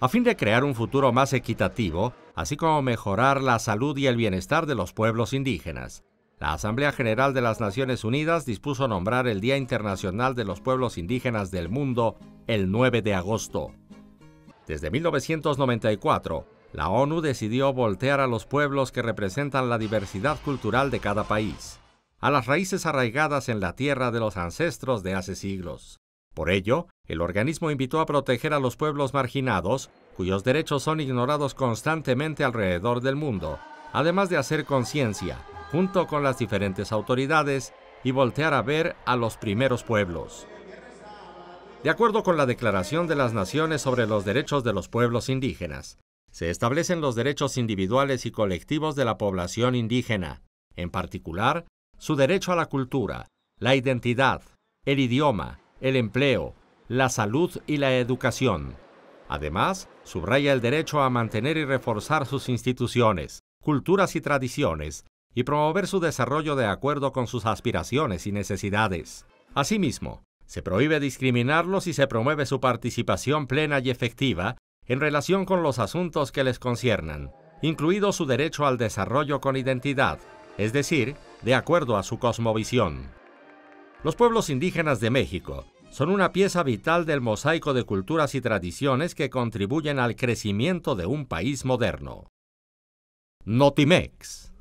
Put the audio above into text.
a fin de crear un futuro más equitativo, así como mejorar la salud y el bienestar de los pueblos indígenas. La Asamblea General de las Naciones Unidas dispuso nombrar el Día Internacional de los Pueblos Indígenas del Mundo el 9 de agosto. Desde 1994, la ONU decidió voltear a los pueblos que representan la diversidad cultural de cada país, a las raíces arraigadas en la tierra de los ancestros de hace siglos. Por ello, el organismo invitó a proteger a los pueblos marginados, cuyos derechos son ignorados constantemente alrededor del mundo, además de hacer conciencia, junto con las diferentes autoridades, y voltear a ver a los primeros pueblos. De acuerdo con la Declaración de las Naciones sobre los Derechos de los Pueblos Indígenas, se establecen los derechos individuales y colectivos de la población indígena, en particular, su derecho a la cultura, la identidad, el idioma, el empleo, la salud y la educación. Además, subraya el derecho a mantener y reforzar sus instituciones, culturas y tradiciones, y promover su desarrollo de acuerdo con sus aspiraciones y necesidades. Asimismo, se prohíbe discriminarlos y se promueve su participación plena y efectiva en relación con los asuntos que les conciernan, incluido su derecho al desarrollo con identidad, es decir, de acuerdo a su cosmovisión. Los pueblos indígenas de México son una pieza vital del mosaico de culturas y tradiciones que contribuyen al crecimiento de un país moderno. Notimex